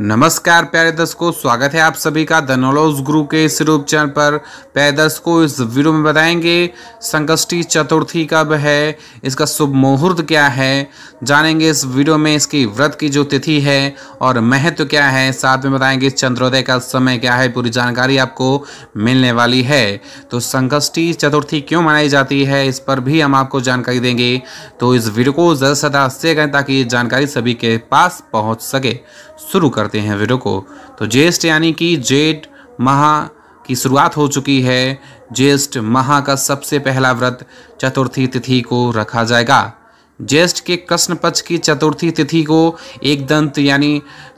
नमस्कार प्यारे दर्शकों स्वागत है आप सभी का धनोलोज गुरु के इस रूप चैनल पर प्यारे दर्शकों इस वीडियो में बताएंगे संकष्टी चतुर्थी कब है इसका शुभ मुहूर्त क्या है जानेंगे इस वीडियो में इसकी व्रत की जो तिथि है और महत्व क्या है साथ में बताएंगे चंद्रोदय का समय क्या है पूरी जानकारी आपको मिलने वाली है तो संकष्टी चतुर्थी क्यों मनाई जाती है इस पर भी हम आपको जानकारी देंगे तो इस वीडियो को ज़्यादा से ज़्यादा शेयर करें ताकि ये जानकारी सभी के पास पहुँच सके शुरू कर करते हैं वीडियो को तो ज्येष्ठ यानी कि जेठ माह की शुरुआत हो चुकी है ज्येष्ठ माह का सबसे पहला व्रत चतुर्थी तिथि को रखा जाएगा ज्येष्ठ के कृष्ण पक्ष की चतुर्थी तिथि को एक दंत यानी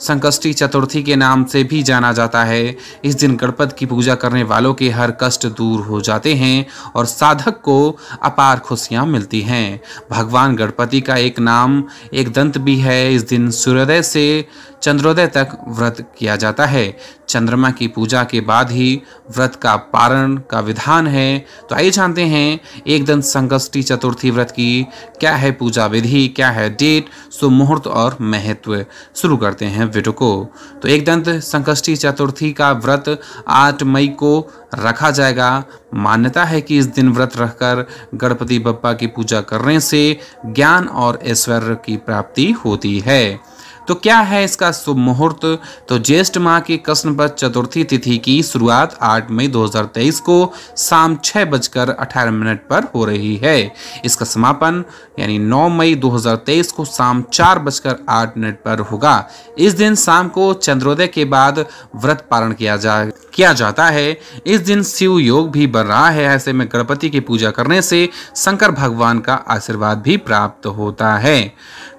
संकष्टी चतुर्थी के नाम से भी जाना जाता है इस दिन गणपत की पूजा करने वालों के हर कष्ट दूर हो जाते हैं और साधक को अपार खुशियां मिलती हैं भगवान गणपति का एक नाम एक दंत भी है इस दिन सूर्योदय से चंद्रोदय तक व्रत किया जाता है चंद्रमा की पूजा के बाद ही व्रत का पारण का विधान है तो आइए जानते हैं एक दिन संकष्टी चतुर्थी व्रत की क्या है पूजा विधि क्या है डेट सो मुहूर्त और महत्व शुरू करते हैं वीडियो को तो एक दंत संकष्टी चतुर्थी का व्रत आठ मई को रखा जाएगा मान्यता है कि इस दिन व्रत रखकर गणपति बप्पा की पूजा करने से ज्ञान और ऐश्वर्य की प्राप्ति होती है तो क्या है इसका शुभ मुहूर्त तो ज्येष्ठ माह की कृष्ण पद चतुर्थी तिथि की शुरुआत 8 मई 2023 को शाम छः बजकर अठारह मिनट पर हो रही है इसका समापन यानी 9 मई 2023 को शाम चार बजकर आठ मिनट पर होगा इस दिन शाम को चंद्रोदय के बाद व्रत पालन किया जा किया जाता है इस दिन शिव योग भी बन रहा है ऐसे में गणपति की पूजा करने से शंकर भगवान का आशीर्वाद भी प्राप्त होता है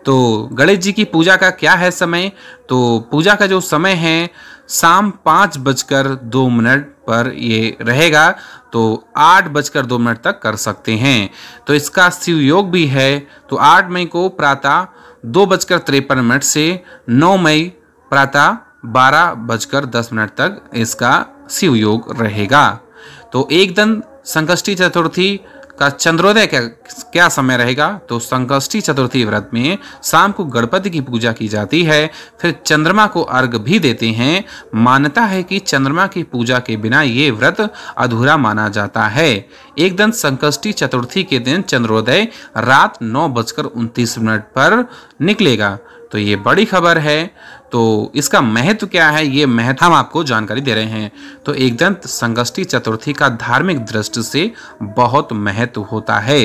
तो गणेश जी की पूजा का क्या है समय तो पूजा का जो समय है शाम पाँच बजकर दो मिनट पर ये रहेगा तो आठ बजकर दो मिनट तक कर सकते हैं तो इसका शिव योग भी है तो आठ मई को प्रातः दो बजकर तिरपन मिनट से नौ मई प्रातः बारह बजकर दस मिनट तक इसका शिव योग रहेगा तो एक दिन संकष्टी चतुर्थी का चंद्रोदय क्या क्या समय रहेगा तो संकष्टी चतुर्थी व्रत में शाम को गणपति की पूजा की जाती है फिर चंद्रमा को अर्घ भी देते हैं मान्यता है कि चंद्रमा की पूजा के बिना ये व्रत अधूरा माना जाता है एक दिन संकष्टी चतुर्थी के दिन चंद्रोदय रात नौ बजकर उनतीस मिनट पर निकलेगा तो ये बड़ी खबर है तो इसका महत्व क्या है ये महत्व हम आपको जानकारी दे रहे हैं तो एक दंत संगष्टी चतुर्थी का धार्मिक दृष्टि से बहुत महत्व होता है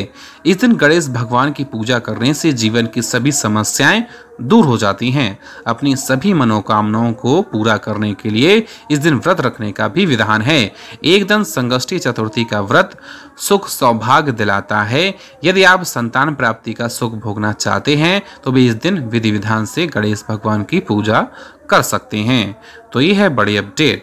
इस दिन गणेश भगवान की पूजा करने से जीवन की सभी समस्याएं दूर हो जाती हैं अपनी सभी मनोकामनाओं को पूरा करने के लिए इस दिन व्रत रखने का भी विधान है एक दंत संगष्टी चतुर्थी का व्रत सुख सौभाग्य दिलाता है यदि आप संतान प्राप्ति का सुख भोगना चाहते हैं तो भी इस दिन विधि विधान ध्यान से गणेश भगवान की पूजा कर सकते हैं तो ये है बड़ी अपडेट